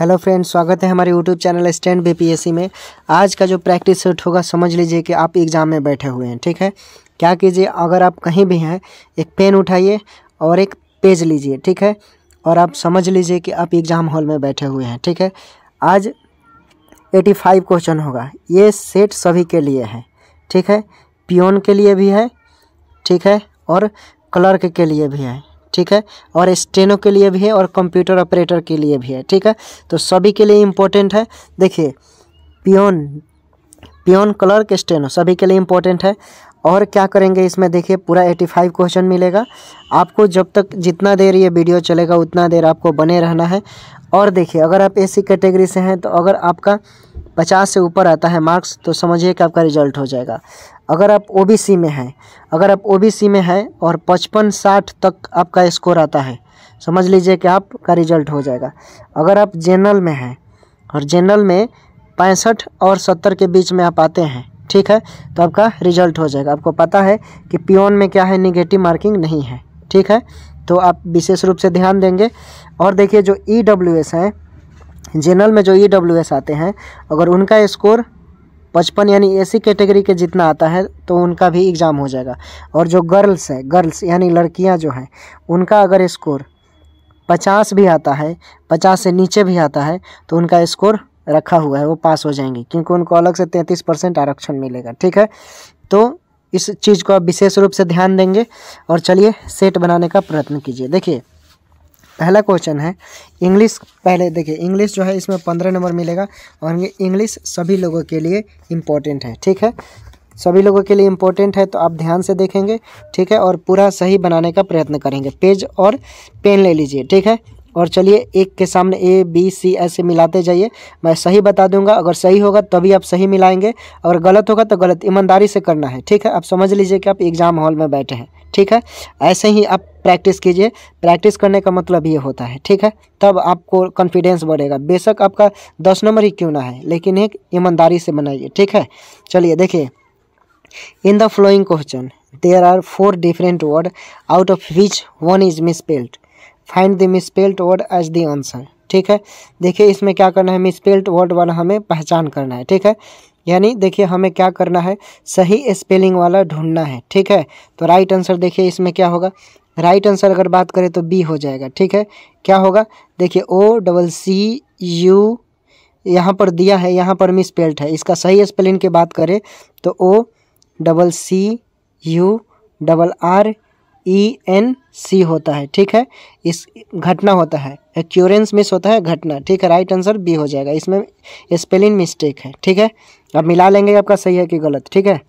hello friends स्वागत है हमारे यूट्यूब चैनल स्टैंड बीपीएससी में आज का जो प्रैक्टिस सेट होगा समझ लीजिए कि आप एग्ज़ाम में बैठे हुए हैं ठीक है क्या कीजिए अगर आप कहीं भी हैं एक पेन उठाइए और एक पेज लीजिए ठीक है और आप समझ लीजिए कि आप एग्ज़ाम हॉल में बैठे हुए हैं ठीक है आज एटी फाइव क्वेश्चन होगा ये सेट सभी के लिए है ठीक है पियोन के लिए भी है ठीक है और क्लर्क के लिए भी है ठीक है और स्टेनो के लिए भी है और कंप्यूटर ऑपरेटर के लिए भी है ठीक है तो सभी के लिए इम्पोर्टेंट है देखिए पियोन पियोन के स्टेनो सभी के लिए इम्पोर्टेंट है और क्या करेंगे इसमें देखिए पूरा 85 क्वेश्चन मिलेगा आपको जब तक जितना देर ये वीडियो चलेगा उतना देर आपको बने रहना है और देखिए अगर आप ऐसी कैटेगरी से हैं तो अगर आपका पचास से ऊपर आता है मार्क्स तो समझिए कि आपका रिजल्ट हो जाएगा अगर आप ओबीसी में हैं अगर आप ओबीसी में हैं और पचपन साठ तक आपका स्कोर आता है समझ लीजिए कि आपका रिजल्ट हो जाएगा अगर आप जनरल में हैं और जनरल में पैंसठ और सत्तर के बीच में आप आते हैं ठीक है तो आपका रिजल्ट हो जाएगा आपको पता है कि पियोन में क्या है निगेटिव मार्किंग नहीं है ठीक है तो आप विशेष रूप से ध्यान देंगे और देखिए जो ई डब्ल्यू एस हैं जनरल में जो ई डब्ल्यू एस आते हैं अगर उनका स्कोर पचपन यानी ऐसी कैटेगरी के जितना आता है तो उनका भी एग्ज़ाम हो जाएगा और जो गर्ल्स है गर्ल्स यानी लड़कियां जो हैं उनका अगर स्कोर पचास भी आता है पचास से नीचे भी आता है तो उनका स्कोर रखा हुआ है वो पास हो जाएंगे क्योंकि उनको अलग से तैंतीस परसेंट आरक्षण मिलेगा ठीक है तो इस चीज़ को आप विशेष रूप से ध्यान देंगे और चलिए सेट बनाने का प्रयत्न कीजिए देखिए पहला क्वेश्चन है इंग्लिश पहले देखिए इंग्लिश जो है इसमें पंद्रह नंबर मिलेगा और इंग्लिश सभी लोगों के लिए इम्पोर्टेंट है ठीक है सभी लोगों के लिए इम्पोर्टेंट है तो आप ध्यान से देखेंगे ठीक है और पूरा सही बनाने का प्रयत्न करेंगे पेज और पेन ले लीजिए ठीक है और चलिए एक के सामने ए बी सी ऐसे मिलाते जाइए मैं सही बता दूंगा अगर सही होगा तभी आप सही मिलाएंगे अगर गलत होगा तो गलत ईमानदारी से करना है ठीक है आप समझ लीजिए कि आप एग्ज़ाम हॉल में बैठे हैं ठीक है ऐसे ही आप प्रैक्टिस कीजिए प्रैक्टिस करने का मतलब ये होता है ठीक है तब आपको कॉन्फिडेंस बढ़ेगा बेशक आपका दस नंबर ही क्यों ना है लेकिन एक ईमानदारी से बनाइए ठीक है चलिए देखिए in the following question there are four different word out of which one is misspelled find the misspelt word as the answer ठीक है देखिए इसमें क्या करना है मिसपेल्ट वर्ड वाला हमें पहचान करना है ठीक है यानी देखिए हमें क्या करना है सही स्पेलिंग वाला ढूंढना है ठीक है तो राइट आंसर देखिए इसमें क्या होगा राइट आंसर अगर बात करें तो बी हो जाएगा ठीक है क्या होगा देखिए ओ डबल सी यू यहाँ पर दिया है यहाँ पर मिसपेल्ट है इसका सही स्पेलिंग की बात करें तो O double C U double R E N C होता है ठीक है इस घटना होता है एक्यूरेंस मिस होता है घटना ठीक है राइट आंसर बी हो जाएगा इसमें स्पेलिंग मिस्टेक है ठीक है अब मिला लेंगे आपका सही है कि गलत ठीक है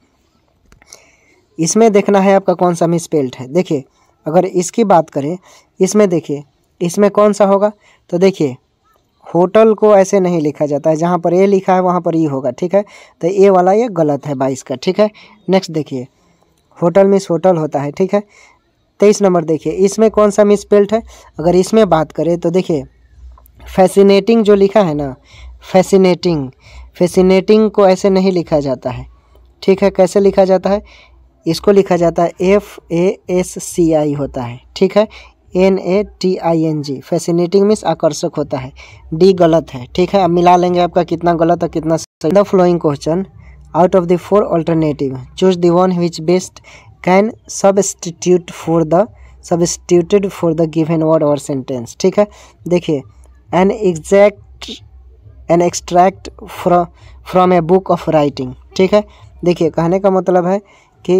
इसमें देखना है आपका कौन सा मिसपेल्ट है देखिए अगर इसकी बात करें इसमें देखिए इसमें कौन सा होगा तो देखिए होटल को ऐसे नहीं लिखा जाता है जहाँ पर ए लिखा है वहाँ पर ई e होगा ठीक है तो ए वाला ये गलत है बाईस का ठीक है नेक्स्ट देखिए होटल मिस होटल होता है ठीक है तेईस नंबर देखिए इसमें कौन सा मिसपेल्ट है अगर इसमें बात करें तो देखिए फैसिनेटिंग जो लिखा है ना फैसिनेटिंग फैसिनेटिंग को ऐसे नहीं लिखा जाता है ठीक है कैसे लिखा जाता है इसको लिखा जाता है एफ ए एस सी आई होता है ठीक है N A T I N G fascinating means आकर्षक होता है डी गलत है ठीक है अब मिला लेंगे आपका कितना गलत और कितना सही the following question out of the four alternative choose the one which best can substitute for the substituted for the given word और सेंटेंस ठीक है देखिए an exact an extract from a book of writing ठीक है देखिए कहने का मतलब है कि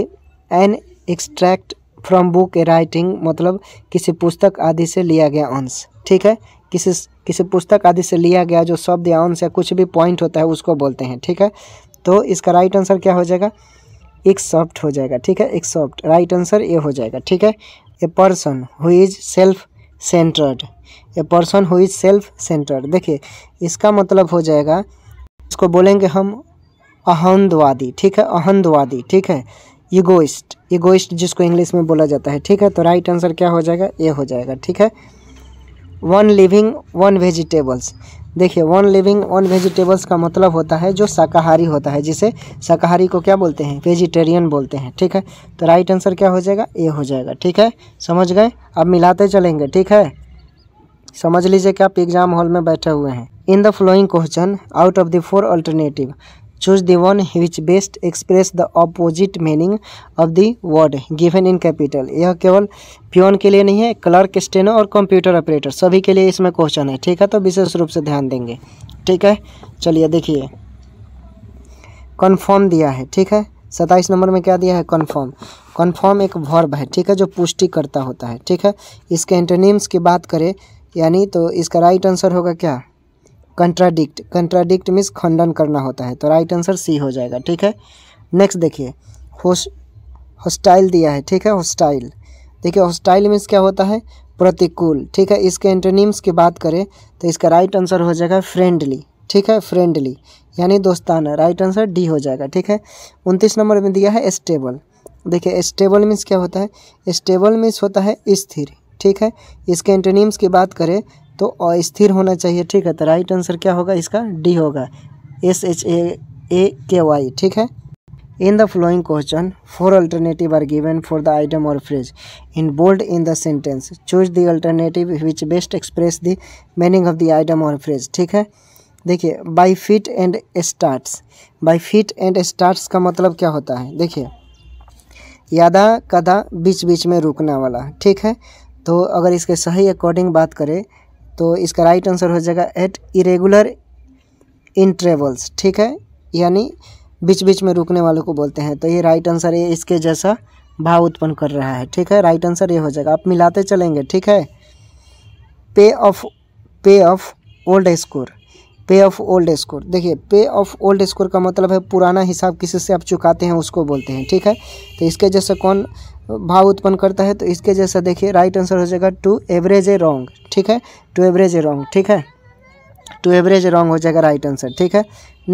an extract from book a writing मतलब किसी पुस्तक आदि से लिया गया अंश ठीक है किसी किसी पुस्तक आदि से लिया गया जो शब्द या अंश या कुछ भी पॉइंट होता है उसको बोलते हैं ठीक है तो इसका राइट आंसर क्या हो जाएगा एक सॉफ्ट हो जाएगा ठीक है एक सॉफ्ट राइट आंसर ए हो जाएगा ठीक है a person who is self centred a person who is self centred देखिए इसका मतलब हो जाएगा इसको बोलेंगे हम अहंदवादी ठीक है अहंदवादी ठीक है ईगोइस्ट ईगोइस्ट जिसको इंग्लिश में बोला जाता है ठीक है तो राइट आंसर क्या हो जाएगा ए हो जाएगा ठीक है वन लिविंग वन वेजिटेबल्स देखिए वन लिविंग वन वेजिटेबल्स का मतलब होता है जो शाकाहारी होता है जिसे शाकाहारी को क्या बोलते हैं वेजिटेरियन बोलते हैं ठीक है तो राइट आंसर क्या हो जाएगा ए हो जाएगा ठीक है समझ गए अब मिलाते चलेंगे ठीक है समझ लीजिए कि आप एग्जाम हॉल में बैठे हुए हैं in the following question out of the four alternative choose the one which best express the opposite meaning of the word given in capital यह केवल प्योन के लिए नहीं है क्लर्क स्टेनो और कंप्यूटर ऑपरेटर सभी के लिए इसमें क्वेश्चन है ठीक है तो विशेष रूप से ध्यान देंगे ठीक है चलिए देखिए कन्फर्म दिया है ठीक है सत्ताईस नंबर में क्या दिया है कन्फर्म कन्फर्म एक वर्ब है ठीक है जो पुष्टि करता होता है ठीक है इसके एंटोनिम्स की बात करें यानी तो इसका राइट आंसर होगा क्या कंट्राडिक्ट कंट्राडिक्ट मीन्स खंडन करना होता है तो राइट आंसर सी हो जाएगा ठीक है नेक्स्ट देखिए होस्टाइल हॉस्टाइल दिया है ठीक है हॉस्टाइल देखिए हॉस्टाइल मीन्स क्या होता है प्रतिकूल ठीक है इसके एंटोनिम्स की बात करें तो इसका राइट आंसर हो जाएगा फ्रेंडली ठीक है फ्रेंडली यानी दोस्ताना राइट आंसर डी हो जाएगा ठीक है उनतीस नंबर में दिया है स्टेबल देखिए स्टेबल मीन्स क्या होता है स्टेबल मीन्स होता है स्थिर ठीक है इसके एंटोनिम्स की बात करें तो अस्थिर होना चाहिए ठीक है तो राइट आंसर क्या होगा इसका डी होगा एस एच ए ए के वाई ठीक है in the following question four alternative are given for the idiom or phrase in bold in the sentence choose the alternative which best express the meaning of the idiom or phrase ठीक है देखिए by fit and starts by fit and starts का मतलब क्या होता है देखिए यादा कदा बीच बीच में रुकना वाला ठीक है तो अगर इसके सही अकॉर्डिंग बात करें तो इसका राइट आंसर हो जाएगा एट इरेगुलर ट्रेवल्स ठीक है यानी बीच बीच में रुकने वालों को बोलते हैं तो ये राइट आंसर ये इसके जैसा भाव उत्पन्न कर रहा है ठीक है राइट आंसर ये हो जाएगा आप मिलाते चलेंगे ठीक है pay off pay off old score pay off old score देखिए पे ऑफ ओल्ड स्कोर का मतलब है पुराना हिसाब किसी से आप चुकाते हैं उसको बोलते हैं ठीक है तो इसके जैसे कौन भाव उत्पन्न करता है तो इसके जैसा देखिए राइट आंसर हो जाएगा टू एवरेज ए रॉन्ग ठीक है टू एवरेज ए रॉन्ग ठीक है टू एवरेज रॉन्ग हो जाएगा राइट आंसर ठीक है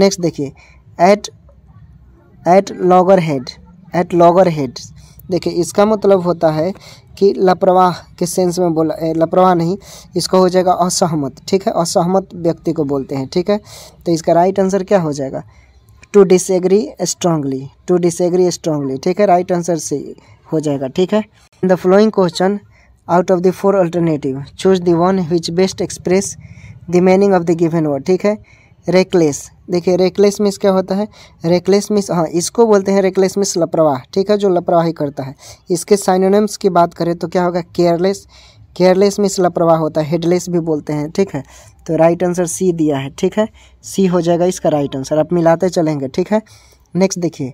नेक्स्ट देखिए at at logger head at logger head देखिए इसका मतलब होता है कि लापरवाह के सेंस में बोला लापरवाह नहीं इसको हो जाएगा असहमत ठीक है असहमत व्यक्ति को बोलते हैं ठीक है तो इसका राइट आंसर क्या हो जाएगा to disagree strongly to disagree strongly ठीक है राइट आंसर सी हो जाएगा ठीक है the following question out of the four alternative choose the one which best express the meaning of the given word ठीक है रेकलेस देखिए रेकलेस मिस क्या होता है रेकलेस मिस हाँ इसको बोलते हैं रेकलेस मिस लपरवाह ठीक है जो लपरवाही करता है इसके साइनोनिम्स की बात करें तो क्या होगा केयरलेस केयरलेस मिस लपरवाह होता है हेडलेस भी बोलते हैं ठीक है तो राइट आंसर सी दिया है ठीक है सी हो जाएगा इसका राइट आंसर आप मिलाते चलेंगे ठीक है नेक्स्ट देखिए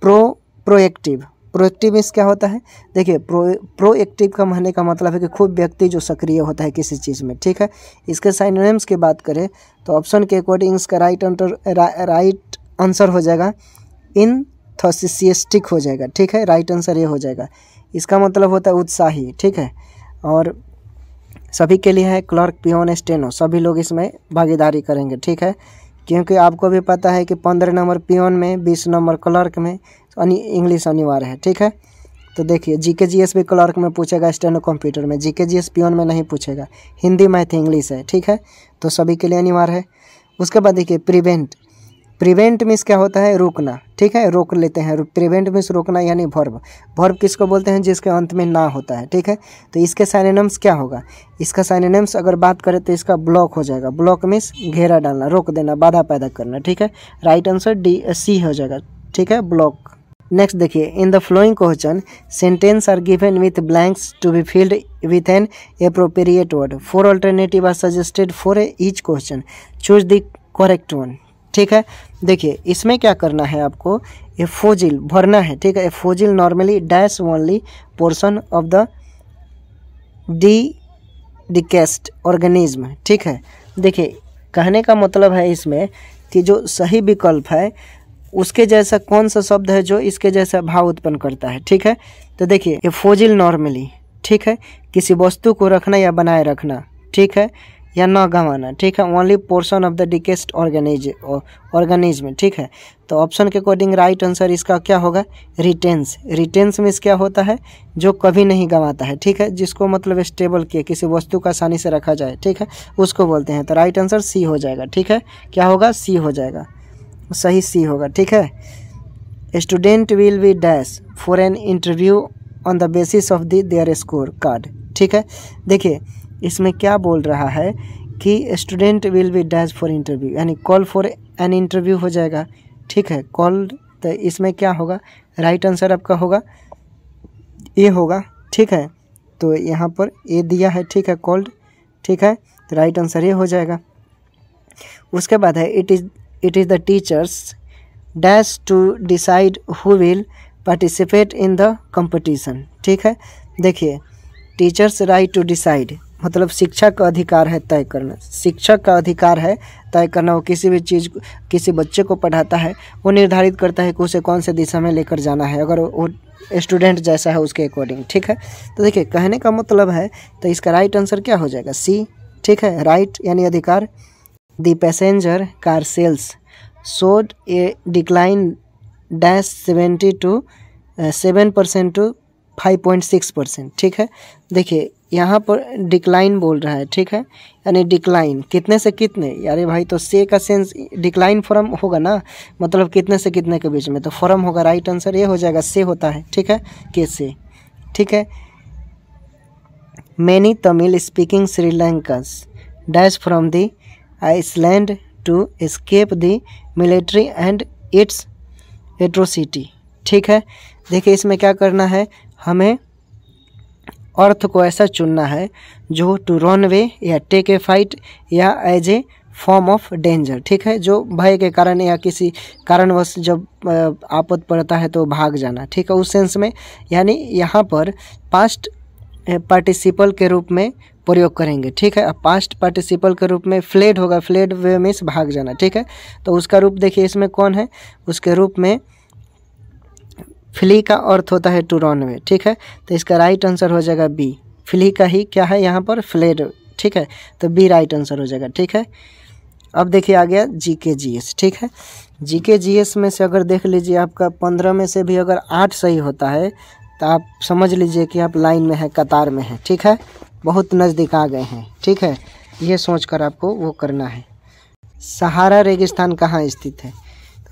प्रो प्रोएक्टिव प्रोएक्टिव मीन्स क्या होता है देखिए प्रो प्रोएक्टिव का मानने का मतलब है कि खूब व्यक्ति जो सक्रिय होता है किसी चीज़ में ठीक है इसके साइनोनिम्स की बात करें तो ऑप्शन के अकॉर्डिंग इसका राइट आंसर राइट आंसर हो जाएगा इन थोसिसियस्टिक हो जाएगा ठीक है राइट आंसर ये हो जाएगा इसका मतलब होता है उत्साही ठीक है और सभी के लिए है क्लर्क पियोन स्टेनो सभी लोग इसमें भागीदारी करेंगे ठीक है क्योंकि आपको भी पता है कि पंद्रह नंबर पियोन में बीस नंबर क्लर्क में अनि इंग्लिश अनिवार्य है ठीक है तो देखिए जी के जी एस भी क्लर्क में पूछेगा स्टैंडर्ड कंप्यूटर में जी के जी एस पियोन में नहीं पूछेगा हिंदी मैथ तो इंग्लिश है ठीक है तो सभी के लिए अनिवार्य है उसके बाद देखिए प्रिवेंट प्रिवेंट मीन्स क्या होता है रोकना ठीक है रोक लेते हैं प्रिवेंट मीन्स रोकना यानी भर्व भर्व किसको बोलते हैं जिसके अंत में ना होता है ठीक है तो इसके साइनेनम्स क्या होगा इसका साइनेनम्स अगर बात करें तो इसका ब्लॉक हो जाएगा ब्लॉक मीन्स घेरा डालना रोक देना बाधा पैदा करना ठीक है राइट आंसर डी सी हो जाएगा ठीक है ब्लॉक नेक्स्ट देखिए in the following question sentence are given with blanks to be filled with an appropriate word four alternative are suggested for a each question choose the correct one ठीक है देखिए इसमें क्या करना है आपको एफोजिल भरना है ठीक है a fossil normally dash only portion of the de decayed organism ठीक है देखिए कहने का मतलब है इसमें कि जो सही विकल्प है उसके जैसा कौन सा शब्द है जो इसके जैसा भाव उत्पन्न करता है ठीक है तो देखिए एफोजिल नॉर्मली ठीक है किसी वस्तु को रखना या बनाए रखना ठीक है या न गंवाना ठीक है only portion of the decayed ऑर्गेनिज ऑर्गेनिज्म ठीक है तो ऑप्शन के अकॉर्डिंग राइट आंसर इसका क्या होगा रिटेंस रिटेंस मीन्स क्या होता है जो कभी नहीं गंवाता है ठीक है जिसको मतलब स्टेबल किया किसी वस्तु का आसानी से रखा जाए ठीक है उसको बोलते हैं तो राइट आंसर सी हो जाएगा ठीक है क्या होगा सी हो जाएगा सही सी होगा ठीक है student will be dash for an interview on the basis of the their score card ठीक है देखिए इसमें क्या बोल रहा है कि student will be dash for interview यानी कॉल फॉर एन इंटरव्यू हो जाएगा ठीक है कॉल तो इसमें क्या होगा राइट आंसर आपका होगा ए होगा ठीक है तो यहाँ पर ए दिया है ठीक है कॉल्ड ठीक है तो राइट आंसर ये हो जाएगा उसके बाद है it is it is the teachers dash to decide who will participate in the competition ठीक है देखिए टीचर्स राइट टू डिसाइड मतलब शिक्षा का अधिकार है तय करना शिक्षक का अधिकार है तय करना वो किसी भी चीज़ किसी बच्चे को पढ़ाता है वो निर्धारित करता है कि उसे कौन से दिशा में लेकर जाना है अगर वो स्टूडेंट जैसा है उसके अकॉर्डिंग ठीक है तो देखिए कहने का मतलब है तो इसका राइट आंसर क्या हो जाएगा सी ठीक है राइट यानी अधिकार the passenger car sales showed a decline dash seventy two seven percent to five point six percent ठीक है देखिए यहाँ पर डिक्लाइन बोल रहा है ठीक है यानी डिक्लाइन कितने से कितने यारे भाई तो से का सेंस डिक्लाइन फॉर्म होगा ना मतलब कितने से कितने के बीच में तो फॉर्म होगा राइट आंसर ये हो जाएगा से होता है ठीक है के से ठीक है many Tamil speaking Sri Lankans dash from the island to escape the military and its atrocity ठीक है देखिए इसमें क्या करना है हमें अर्थ को ऐसा चुनना है जो टू रन वे या टेक ए फाइट या as a form of danger ठीक है जो भय के कारण या किसी कारणवश जब आपद पड़ता है तो भाग जाना ठीक है उस सेंस में यानी यहाँ पर पास्ट पार्टिसिपल के रूप में प्रयोग करेंगे ठीक है पास्ट पार्टिसिपल के रूप में फ्लेड होगा फ्लेड वे मीन्स भाग जाना ठीक है तो उसका रूप देखिए इसमें कौन है उसके रूप में फ्ली का अर्थ होता है रन में ठीक है तो इसका राइट आंसर हो जाएगा बी फ्ली का ही क्या है यहाँ पर फ्लेड ठीक है तो बी राइट आंसर हो जाएगा ठीक है अब देखिए आ गया जी के जी एस ठीक है जी के जी एस में से अगर देख लीजिए आपका पंद्रह में से भी अगर आठ सही होता है तो आप समझ लीजिए कि आप लाइन में हैं कतार में हैं ठीक है बहुत नज़दीक आ गए हैं ठीक है ये सोच कर आपको वो करना है सहारा रेगिस्तान कहाँ स्थित है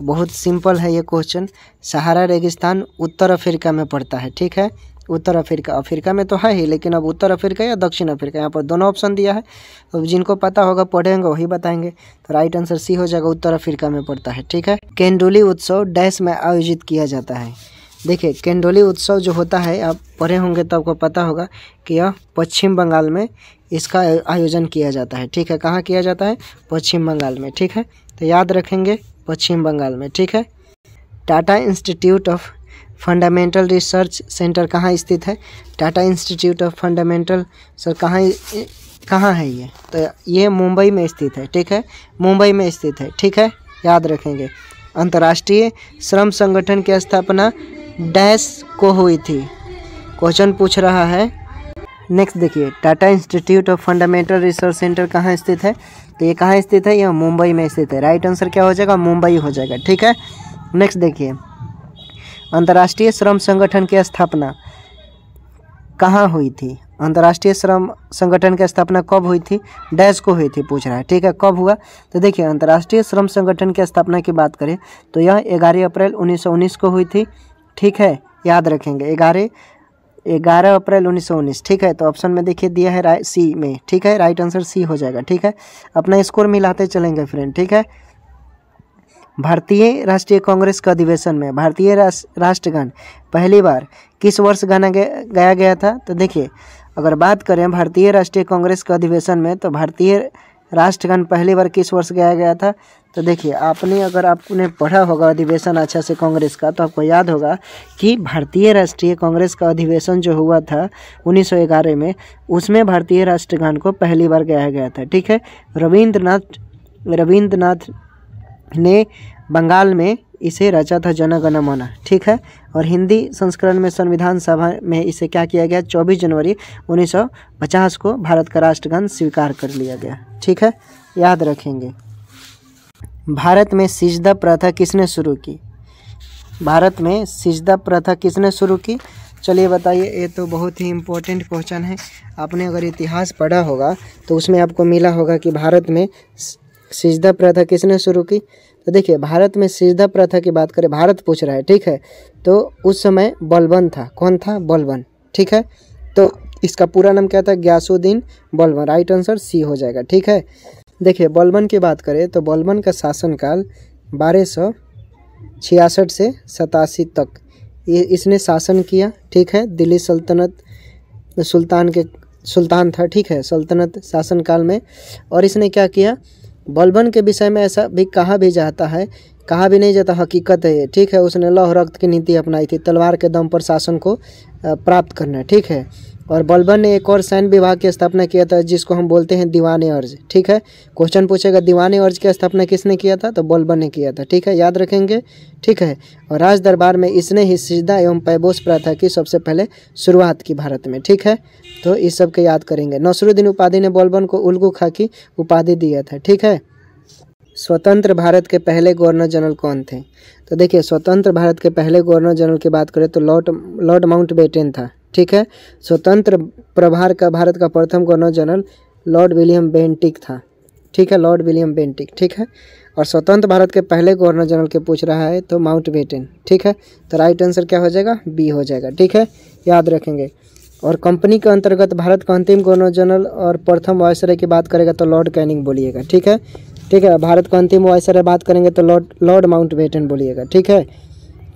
बहुत सिंपल है ये क्वेश्चन सहारा रेगिस्तान उत्तर अफ्रीका में पड़ता है ठीक है उत्तर अफ्रीका अफ्रीका में तो है ही लेकिन अब उत्तर अफ्रीका या दक्षिण अफ्रीका यहाँ पर दोनों ऑप्शन दिया है अब जिनको पता होगा पढ़ेंगे वही बताएंगे तो राइट आंसर सी हो जाएगा उत्तर अफ्रीका में पड़ता है ठीक है केंडोली उत्सव डैश में आयोजित किया जाता है देखिए केंडोली उत्सव जो होता है आप पढ़े होंगे तो आपको पता होगा कि यह पश्चिम बंगाल में इसका आयोजन किया जाता है ठीक है कहाँ किया जाता है पश्चिम बंगाल में ठीक है तो याद रखेंगे पश्चिम बंगाल में ठीक है Tata institute of fundamental research center कहाँ स्थित है Tata institute of fundamental sir कहाँ कहाँ है ये तो ये मुंबई में स्थित है ठीक है मुंबई में स्थित है ठीक है याद रखेंगे अंतर्राष्ट्रीय श्रम संगठन की स्थापना डैश को हुई थी क्वेश्चन पूछ रहा है नेक्स्ट देखिए Tata institute of fundamental research center कहाँ स्थित है तो ये कहाँ स्थित है यह मुंबई में स्थित है राइट आंसर क्या हो जाएगा मुंबई हो जाएगा ठीक है नेक्स्ट देखिए अंतर्राष्ट्रीय श्रम संगठन की स्थापना कहाँ हुई थी अंतर्राष्ट्रीय श्रम संगठन की स्थापना कब हुई थी डैश को हुई थी पूछ रहा है ठीक है कब हुआ तो देखिए अंतर्राष्ट्रीय श्रम संगठन की स्थापना की बात करें तो यह ग्यारह अप्रैल 1919 को हुई थी ठीक है याद रखेंगे ग्यारह ग्यारह अप्रैल उन्नीस ठीक है तो ऑप्शन में देखिए दिया है सी में ठीक है राइट आंसर सी हो जाएगा ठीक है अपना स्कोर मिलाते चलेंगे फ्रेंड ठीक है भारतीय राष्ट्रीय कांग्रेस का अधिवेशन में भारतीय राष्ट्रगान पहली बार किस वर्ष गाना गाया गया था तो देखिए अगर बात करें भारतीय राष्ट्रीय कांग्रेस का अधिवेशन में तो भारतीय राष्ट्रगान पहली बार किस वर्ष गाया गया था तो देखिए आपने अगर आपने पढ़ा होगा अधिवेशन अच्छा से कांग्रेस का तो आपको याद होगा कि भारतीय राष्ट्रीय कांग्रेस का अधिवेशन जो हुआ था 1911 में उसमें भारतीय राष्ट्रगान को पहली बार गाया गया था ठीक है रविंद्रनाथ रविंद्रनाथ ने बंगाल में इसे रचा था जनगण मन ठीक है और हिंदी संस्करण में संविधान सभा में इसे क्या किया गया 24 जनवरी 1950 को भारत का राष्ट्रगान स्वीकार कर लिया गया ठीक है याद रखेंगे भारत में सिजदा प्रथा किसने शुरू की भारत में सिजदा प्रथा किसने शुरू की चलिए बताइए ये तो बहुत ही इम्पोर्टेंट क्वेश्चन है आपने अगर इतिहास पढ़ा होगा तो उसमें आपको मिला होगा कि भारत में सिजदा प्रथा किसने शुरू की तो देखिए भारत में सिजदा प्रथा की बात करें भारत पूछ रहा है ठीक है तो उस समय बलबन था कौन था बलबन ठीक है तो इसका पूरा नाम क्या था Ghiyasuddin Balban right answer C हो जाएगा ठीक है देखिए बलबन की बात करें तो बलबन का शासनकाल बारह सौ छियासठ से सतासी तक ये इसने शासन किया ठीक है दिल्ली सल्तनत सुल्तान के सुल्तान था ठीक है सल्तनत शासनकाल में और इसने क्या किया बलबन के विषय में ऐसा भी कहा भी जाता है कहा भी नहीं जाता हकीकत है ये ठीक है उसने लौह रक्त की नीति अपनाई थी तलवार के दम पर शासन को प्राप्त करना ठीक है और बलबन ने एक और सैन्य विभाग की स्थापना किया था जिसको हम बोलते हैं दीवान अर्ज ठीक है क्वेश्चन पूछेगा दीवान अर्ज की स्थापना किसने किया था तो बलबन ने किया था ठीक है याद रखेंगे ठीक है और राज दरबार में इसने ही सिजदा एवं पैबोस प्रथा की सबसे पहले शुरुआत की भारत में ठीक है तो इस सब के याद करेंगे नसरुद्दीन उपाधि ने बलबन को उलगू खा की उपाधि दिया था ठीक है स्वतंत्र भारत के पहले गवर्नर जनरल कौन थे तो देखिए स्वतंत्र भारत के पहले गवर्नर जनरल की बात करें तो लॉर्ड लॉर्ड माउंट बेटेन था ठीक है स्वतंत्र प्रभार का भारत का प्रथम governor general lord William Bentinck था ठीक है लॉर्ड विलियम बेंटिक ठीक है और स्वतंत्र भारत के पहले गवर्नर जनरल के पूछ रहा है तो माउंट बेटन ठीक है तो राइट आंसर क्या हो जाएगा बी हो जाएगा ठीक है याद रखेंगे और कंपनी के अंतर्गत भारत का अंतिम गवर्नर जनरल और प्रथम वायसराय की बात करेगा तो लॉर्ड कैनिंग बोलिएगा ठीक है ठीक है भारत का अंतिम वायसराय बात करेंगे तो लॉर्ड लॉर्ड माउंट बेटन बोलिएगा ठीक है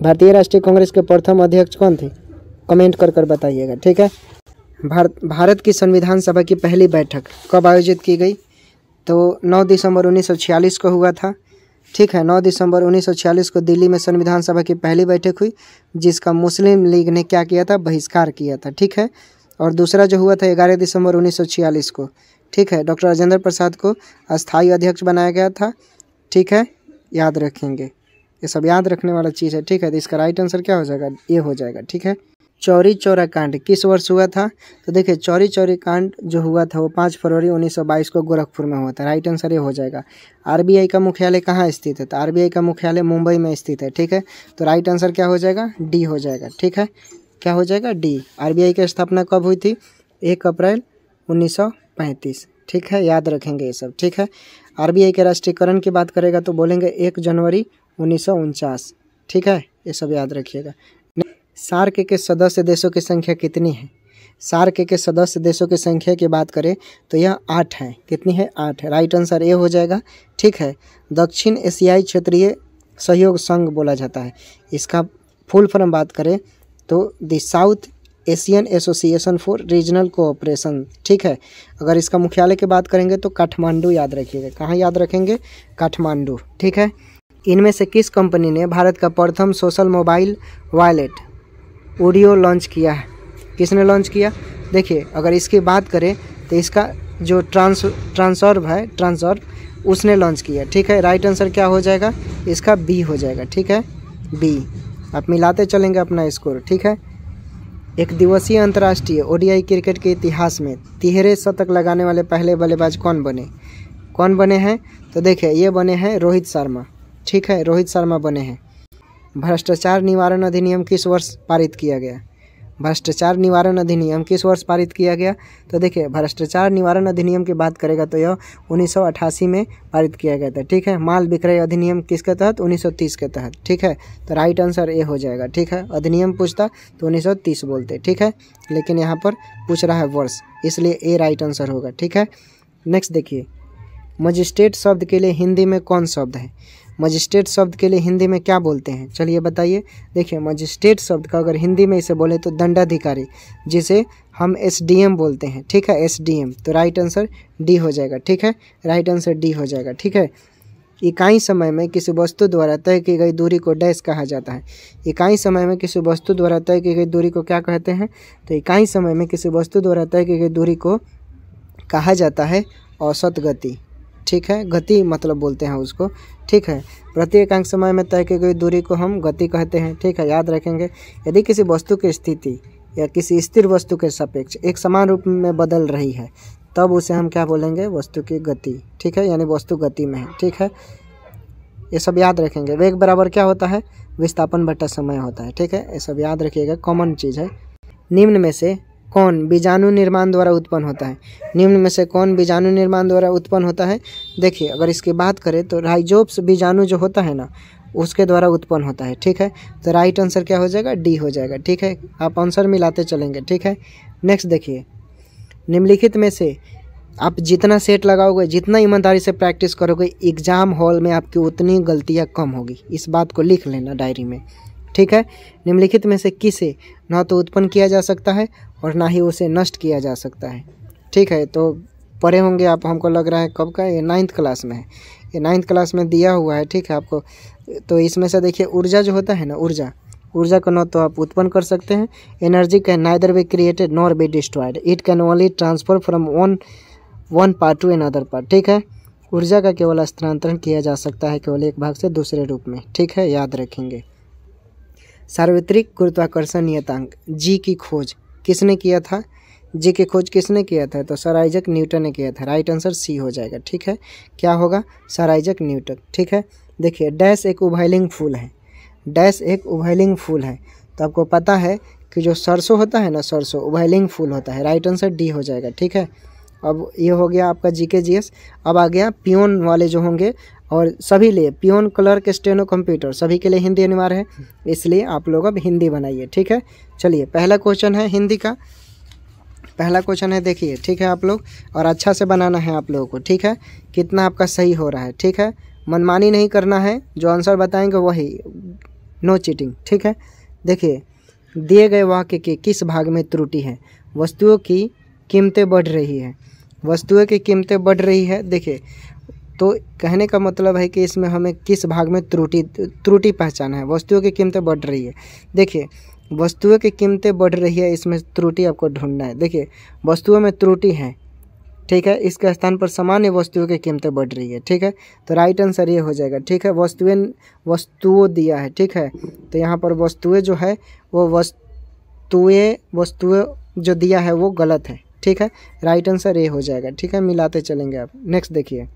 भारतीय राष्ट्रीय कांग्रेस के प्रथम अध्यक्ष कौन थे कमेंट कर कर बताइएगा ठीक है भारत भारत की संविधान सभा की पहली बैठक कब आयोजित की गई तो 9 दिसंबर 1946 को हुआ था ठीक है 9 दिसंबर 1946 को दिल्ली में संविधान सभा की पहली बैठक हुई जिसका मुस्लिम लीग ने क्या किया था बहिष्कार किया था ठीक है और दूसरा जो हुआ था ग्यारह दिसंबर उन्नीस को ठीक है डॉक्टर राजेंद्र प्रसाद को अस्थायी अध्यक्ष बनाया गया था ठीक है याद रखेंगे ये सब याद रखने वाला चीज़ है ठीक है तो इसका राइट आंसर क्या हो जाएगा ये हो जाएगा ठीक है चौरी चौरा कांड किस वर्ष हुआ था तो देखिए चौरी चौरी कांड जो हुआ था वो पाँच फरवरी 1922 को गोरखपुर में हुआ था राइट आंसर ये हो जाएगा आरबीआई का मुख्यालय कहाँ स्थित है तो आरबीआई का मुख्यालय मुंबई में स्थित है ठीक है तो राइट आंसर क्या हो जाएगा डी हो जाएगा ठीक है क्या हो जाएगा डी आर की स्थापना कब हुई थी एक अप्रैल उन्नीस ठीक है याद रखेंगे ये सब ठीक है आर के राष्ट्रीयकरण की बात करेगा तो बोलेंगे एक जनवरी उन्नीस ठीक है ये सब याद रखिएगा सार्क के सदस्य देशों की संख्या कितनी है सार्क के सदस्य देशों की संख्या की बात करें तो यह आठ है कितनी है आठ राइट आंसर ए हो जाएगा ठीक है दक्षिण एशियाई क्षेत्रीय सहयोग संघ बोला जाता है इसका फुल फॉर्म बात करें तो the South Asian association for regional cooperation ठीक है अगर इसका मुख्यालय की बात करेंगे तो काठमांडू याद रखिएगा कहाँ याद रखेंगे काठमांडू ठीक है इनमें से किस कंपनी ने भारत का प्रथम सोशल मोबाइल वॉलेट ओडियो लॉन्च किया है किसने लॉन्च किया देखिए अगर इसकी बात करें तो इसका जो ट्रांस ट्रांसॉर्ब है ट्रांसॉर्ब उसने लॉन्च किया ठीक है राइट आंसर क्या हो जाएगा इसका बी हो जाएगा ठीक है बी आप मिलाते चलेंगे अपना स्कोर ठीक है एक दिवसीय अंतर्राष्ट्रीय ओडीआई क्रिकेट के इतिहास में तिहरे शतक लगाने वाले पहले बल्लेबाज कौन बने कौन बने हैं तो देखिए ये बने हैं रोहित शर्मा ठीक है रोहित शर्मा बने हैं भ्रष्टाचार निवारण अधिनियम किस वर्ष पारित किया गया भ्रष्टाचार निवारण अधिनियम किस वर्ष पारित किया गया तो देखिए भ्रष्टाचार निवारण अधिनियम की बात करेगा तो यह 1988 में पारित किया गया था ठीक है माल विक्रय अधिनियम किसके तहत 1930 के तहत ठीक है तो राइट आंसर ए हो जाएगा ठीक है अधिनियम पूछता तो 1930 बोलते ठीक है लेकिन यहाँ पर पूछ रहा है वर्ष इसलिए ए राइट आंसर होगा ठीक है नेक्स्ट देखिए मजिस्ट्रेट शब्द के लिए हिंदी में कौन शब्द है मजिस्ट्रेट शब्द के लिए हिंदी में क्या बोलते हैं चलिए बताइए देखिए मजिस्ट्रेट शब्द का अगर हिंदी में इसे बोले तो दंडाधिकारी जिसे हम एस बोलते हैं ठीक है एस तो राइट आंसर डी हो जाएगा ठीक है राइट आंसर डी हो जाएगा ठीक है इकाई समय में किसी वस्तु द्वारा तय की गई दूरी को डैश कहा जाता है इकाई समय में किसी वस्तु द्वारा तय की गई दूरी को क्या कहते हैं तो इकाई समय में किसी वस्तु द्वारा तय की गई दूरी को कहा जाता है औसत गति ठीक है गति मतलब बोलते हैं उसको ठीक है प्रति एकांक समय में तय की गई दूरी को हम गति कहते हैं ठीक है याद रखेंगे यदि किसी वस्तु की स्थिति या किसी स्थिर वस्तु के सापेक्ष एक समान रूप में बदल रही है तब उसे हम क्या बोलेंगे वस्तु की गति ठीक है यानी वस्तु गति में है ठीक है ये सब याद रखेंगे वेग बराबर क्या होता है विस्थापन बटा समय होता है ठीक है ये सब याद रखिएगा कॉमन चीज़ है निम्न में से कौन बीजाणु निर्माण द्वारा उत्पन्न होता है निम्न में से कौन बीजाणु निर्माण द्वारा उत्पन्न होता है देखिए अगर इसकी बात करें तो राइजोप्स बीजाणु जो होता है ना उसके द्वारा उत्पन्न होता है ठीक है तो राइट आंसर क्या हो जाएगा डी हो जाएगा ठीक है आप आंसर मिलाते चलेंगे ठीक है नेक्स्ट देखिए निम्नलिखित में से आप जितना सेट लगाओगे जितना ईमानदारी से प्रैक्टिस करोगे एग्ज़ाम हॉल में आपकी उतनी गलतियाँ कम होगी इस बात को लिख लेना डायरी में ठीक है निम्नलिखित में से किसे ना तो उत्पन्न किया जा सकता है और ना ही उसे नष्ट किया जा सकता है ठीक है तो पढ़े होंगे आप हमको लग रहा है कब का ये नाइन्थ क्लास में है ये नाइन्थ क्लास में दिया हुआ है ठीक है आपको तो इसमें से देखिए ऊर्जा जो होता है ना ऊर्जा ऊर्जा को न तो आप उत्पन्न कर सकते हैं energy can neither be created nor be destroyed it can only transfer from one one part to another part ठीक है ऊर्जा का केवल स्थानांतरण किया जा सकता है केवल एक भाग से दूसरे रूप में ठीक है याद रखेंगे सार्वत्रिक गुरुत्वाकर्षण नियतांक जी की खोज किसने किया था जी की खोज किसने किया था तो सर आइजक न्यूटन ने किया था राइट आंसर सी हो जाएगा ठीक है क्या होगा सर आइजक न्यूटन ठीक है देखिए डैश एक उभैलिंग फूल है डैश एक उभैलिंग फूल है तो आपको पता है कि जो सरसों होता है ना सरसों उभैलिंग फूल होता है राइट आंसर डी हो जाएगा ठीक है अब ये हो गया आपका जी के जी एस अब आ गया पियोन वाले जो होंगे और सभी लिए पियोन क्लर्क स्टेनो कंप्यूटर सभी के लिए हिंदी अनिवार्य है इसलिए आप लोग अब हिंदी बनाइए ठीक है चलिए पहला क्वेश्चन है हिंदी का पहला क्वेश्चन है देखिए ठीक है आप लोग और अच्छा से बनाना है आप लोगों को ठीक है कितना आपका सही हो रहा है ठीक है मनमानी नहीं करना है जो आंसर बताएंगे वही नो चीटिंग ठीक है देखिए दिए गए वाक्य के किस भाग में त्रुटि है वस्तुओं की कीमतें बढ़ रही है वस्तुएं की कीमतें बढ़ रही है देखिए तो कहने का मतलब है कि इसमें हमें किस भाग में त्रुटि त्रुटि पहचाना है वस्तुओं की कीमतें बढ़ रही है देखिए वस्तुओं की कीमतें बढ़ रही है इसमें त्रुटि आपको ढूंढना है देखिए वस्तुओं में त्रुटि है ठीक है इसके स्थान पर सामान्य वस्तुओं की कीमतें बढ़ रही है ठीक है तो राइट आंसर ये हो जाएगा ठीक है वस्तुएं वस्तुओं दिया है ठीक है तो यहाँ पर वस्तुएं जो है वो वस्तुएं वस्तुएं जो दिया है वो गलत है ठीक है राइट आंसर ए हो जाएगा ठीक है मिलाते चलेंगे आप नेक्स्ट देखिए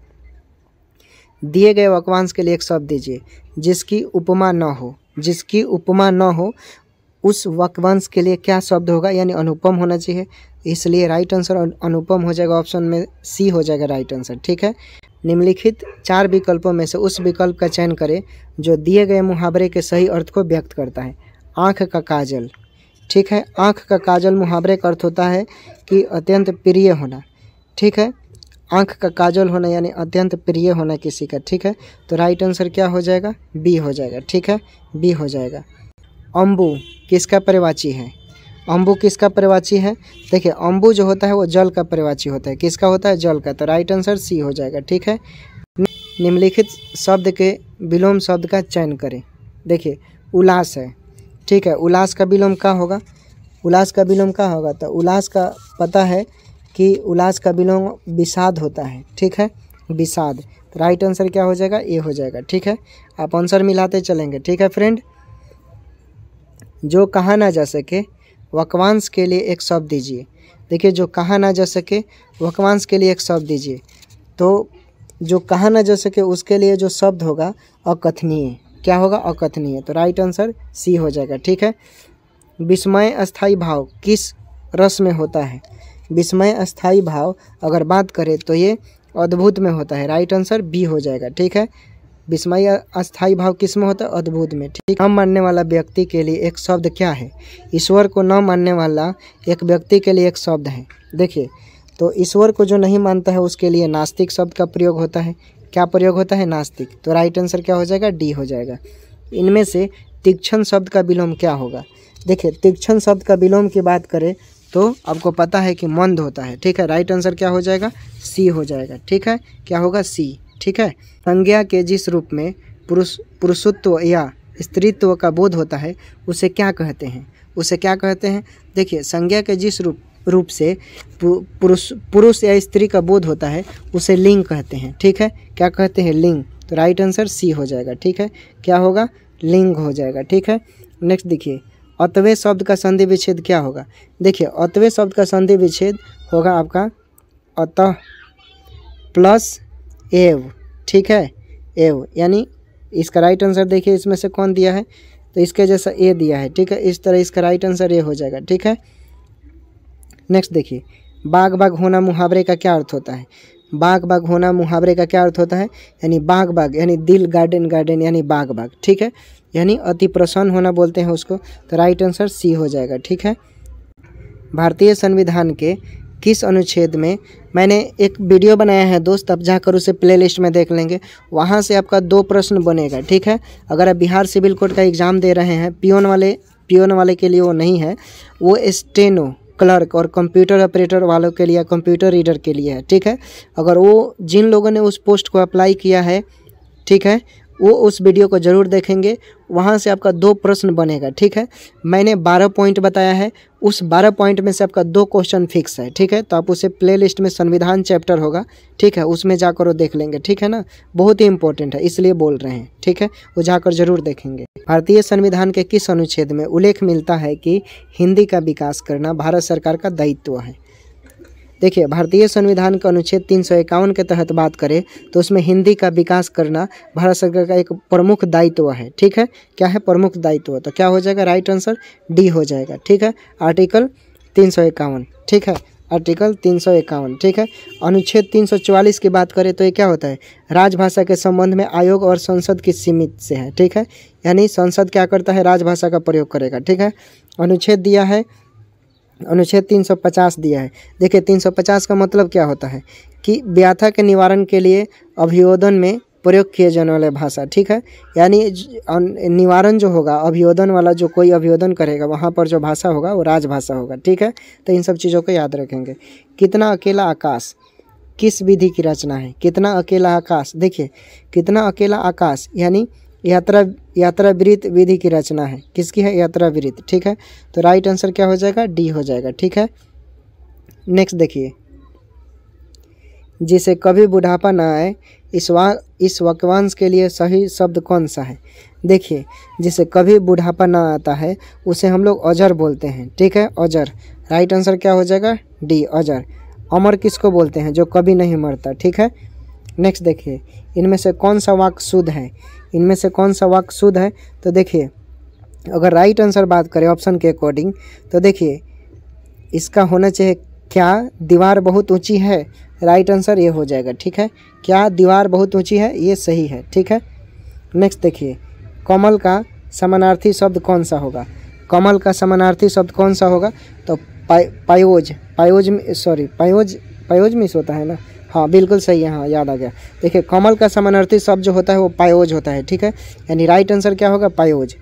दिए गए वाक्यांश के लिए एक शब्द दीजिए जिसकी उपमा न हो जिसकी उपमा न हो उस वाक्यांश के लिए क्या शब्द होगा यानी अनुपम होना चाहिए इसलिए राइट आंसर अनुपम हो जाएगा ऑप्शन में सी हो जाएगा राइट आंसर ठीक है निम्नलिखित चार विकल्पों में से उस विकल्प का चयन करें जो दिए गए मुहावरे के सही अर्थ को व्यक्त करता है आँख का काजल ठीक है आँख का काजल मुहावरे का अर्थ होता है कि अत्यंत प्रिय होना ठीक है आँख का काजल होना यानी अत्यंत प्रिय होना किसी का ठीक है तो राइट आंसर क्या हो जाएगा बी हो जाएगा ठीक है बी हो जाएगा अम्बू किसका परिवाची है अम्बू किसका परिवाची है देखिए अम्बू जो होता है वो जल का परिवाची होता है किसका होता है जल का तो राइट आंसर सी हो जाएगा ठीक है निम्नलिखित शब्द के विलोम शब्द का चयन करें देखिए उल्लास है ठीक है उल्लास का विलोम का होगा उल्लास का विलोम कहाँ होगा तो उल्लास का पता है कि उल्लास का विलोम विषाद होता है ठीक है विषाद तो राइट आंसर क्या हो जाएगा ए हो जाएगा ठीक है आप आंसर मिलाते चलेंगे ठीक है फ्रेंड जो कहा ना जा सके वकवांश के लिए एक शब्द दीजिए देखिए जो कहा ना जा सके वकवांश के लिए एक शब्द दीजिए तो जो कहा ना जा सके उसके लिए जो शब्द होगा अकथनीय क्या होगा अकथनीय तो राइट आंसर सी हो जाएगा ठीक है विस्मय अस्थाई भाव किस रस में होता है विस्मय अस्थाई भाव अगर बात करें तो ये अद्भुत में होता है राइट आंसर बी हो जाएगा ठीक है विस्मय अस्थाई भाव किस में होता है अद्भुत में ठीक न मानने वाला व्यक्ति के लिए एक शब्द क्या है ईश्वर को न मानने वाला एक व्यक्ति के लिए एक शब्द है देखिए तो ईश्वर को जो नहीं मानता है उसके लिए नास्तिक शब्द का प्रयोग होता है क्या प्रयोग होता है नास्तिक तो राइट आंसर क्या हो जाएगा डी हो जाएगा इनमें से तीक्षण शब्द का विलोम क्या होगा देखिए तीक्षण शब्द का विलोम की बात करें तो आपको पता है कि मंद होता है ठीक है राइट आंसर क्या हो जाएगा सी हो जाएगा ठीक है क्या होगा सी ठीक है संज्ञा के जिस रूप में पुरुष पुरुषत्व या स्त्रीत्व का बोध होता है उसे क्या कहते हैं उसे क्या कहते हैं देखिए संज्ञा के जिस रूप रूप से पुरुष पुरुष या स्त्री का बोध होता है उसे लिंग कहते हैं ठीक है क्या कहते हैं लिंग तो राइट आंसर सी हो जाएगा ठीक है क्या होगा लिंग हो जाएगा ठीक है नेक्स्ट देखिए अतवे शब्द का संधि विच्छेद क्या होगा देखिए अतवे शब्द का संधि विच्छेद होगा आपका अत प्लस एव ठीक है एव यानी इसका राइट आंसर देखिए इसमें से कौन दिया है तो इसके जैसा ए दिया है ठीक है इस तरह इसका राइट आंसर ए हो जाएगा ठीक है नेक्स्ट देखिए बाग बाग होना मुहावरे का क्या अर्थ होता है बाग बाग होना मुहावरे का क्या अर्थ होता है यानी बाग बाग यानी दिल गार्डन गार्डन यानी बाग बाग ठीक है यानी अति प्रसन्न होना बोलते हैं उसको तो राइट आंसर सी हो जाएगा ठीक है भारतीय संविधान के किस अनुच्छेद में मैंने एक वीडियो बनाया है दोस्त अब जाकर उसे प्लेलिस्ट में देख लेंगे वहाँ से आपका दो प्रश्न बनेगा ठीक है अगर आप बिहार सिविल कोर्ट का एग्ज़ाम दे रहे हैं पियोन वाले पियोन वाले के लिए वो नहीं है वो स्टेनो क्लर्क और कंप्यूटर ऑपरेटर वालों के लिए कंप्यूटर रीडर के लिए है ठीक है अगर वो जिन लोगों ने उस पोस्ट को अप्लाई किया है ठीक है वो उस वीडियो को ज़रूर देखेंगे वहाँ से आपका दो प्रश्न बनेगा ठीक है मैंने बारह पॉइंट बताया है उस बारह पॉइंट में से आपका दो क्वेश्चन फिक्स है ठीक है तो आप उसे प्लेलिस्ट में संविधान चैप्टर होगा ठीक है उसमें जाकर वो देख लेंगे ठीक है ना बहुत ही इंपॉर्टेंट है इसलिए बोल रहे हैं ठीक है वो जाकर जरूर देखेंगे भारतीय संविधान के किस अनुच्छेद में उल्लेख मिलता है कि हिंदी का विकास करना भारत सरकार का दायित्व है देखिए भारतीय संविधान का अनुच्छेद तीन के तहत बात करें तो उसमें हिंदी का विकास करना भारत सरकार का एक प्रमुख दायित्व है ठीक है क्या है प्रमुख दायित्व तो क्या हो जाएगा राइट आंसर डी हो जाएगा ठीक है आर्टिकल तीन ठीक है आर्टिकल तीन ठीक है अनुच्छेद चौवालीस की बात करें तो ये क्या होता है राजभाषा के संबंध में आयोग और संसद की सीमित से है ठीक है यानी संसद क्या करता है राजभाषा का प्रयोग करेगा ठीक है अनुच्छेद दिया है अनुच्छेद 350 दिया है देखिए 350 का मतलब क्या होता है कि व्याथा के निवारण के लिए अभियोदन में प्रयोग किए जाने वाले भाषा ठीक है यानी निवारण जो होगा अभियोदन वाला जो कोई अभियोदन करेगा वहाँ पर जो भाषा होगा वो राजभाषा होगा ठीक है तो इन सब चीज़ों को याद रखेंगे कितना अकेला आकाश किस विधि की रचना है कितना अकेला आकाश देखिए कितना अकेला आकाश यानी यात्रा वृत्त विधि की रचना है किसकी है वृत्त ठीक है तो राइट आंसर क्या हो जाएगा डी हो जाएगा ठीक है नेक्स्ट देखिए जिसे कभी बुढ़ापा ना आए इस वा इस वाक्यांश के लिए सही शब्द कौन सा है देखिए जिसे कभी बुढ़ापा ना आता है उसे हम लोग अजर बोलते हैं ठीक है अजर राइट आंसर क्या हो जाएगा डी अजर अमर किसको बोलते हैं जो कभी नहीं मरता ठीक है नेक्स्ट देखिए इनमें से कौन सा वाक्य शुद्ध है इनमें से कौन सा वाक्य शुद्ध है तो देखिए अगर राइट आंसर बात करें ऑप्शन के अकॉर्डिंग तो देखिए इसका होना चाहिए क्या दीवार बहुत ऊंची है राइट आंसर ये हो जाएगा ठीक है क्या दीवार बहुत ऊंची है ये सही है ठीक है नेक्स्ट देखिए कमल का समानार्थी शब्द कौन सा होगा कमल का समानार्थी शब्द कौन सा होगा तो पायोज पायोज सॉरी पायोज पायोज मिस होता है ना हाँ बिल्कुल सही है हाँ याद आ गया देखिए कमल का समानार्थी शब्द जो होता है वो पायोज होता है ठीक है यानी राइट आंसर क्या होगा पायोज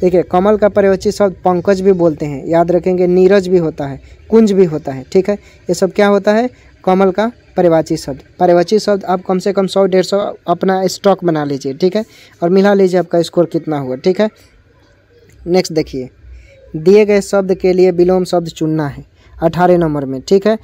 देखिए कमल का पर्यवची शब्द पंकज भी बोलते हैं याद रखेंगे नीरज भी होता है कुंज भी होता है ठीक है ये सब क्या होता है कमल का परिवाची शब्द परिवाची शब्द आप कम से कम सौ डेढ़ सौ अपना स्टॉक बना लीजिए ठीक है और मिला लीजिए आपका स्कोर कितना हुआ ठीक है नेक्स्ट देखिए दिए गए शब्द के लिए विलोम शब्द चुनना है अठारह नंबर में ठीक है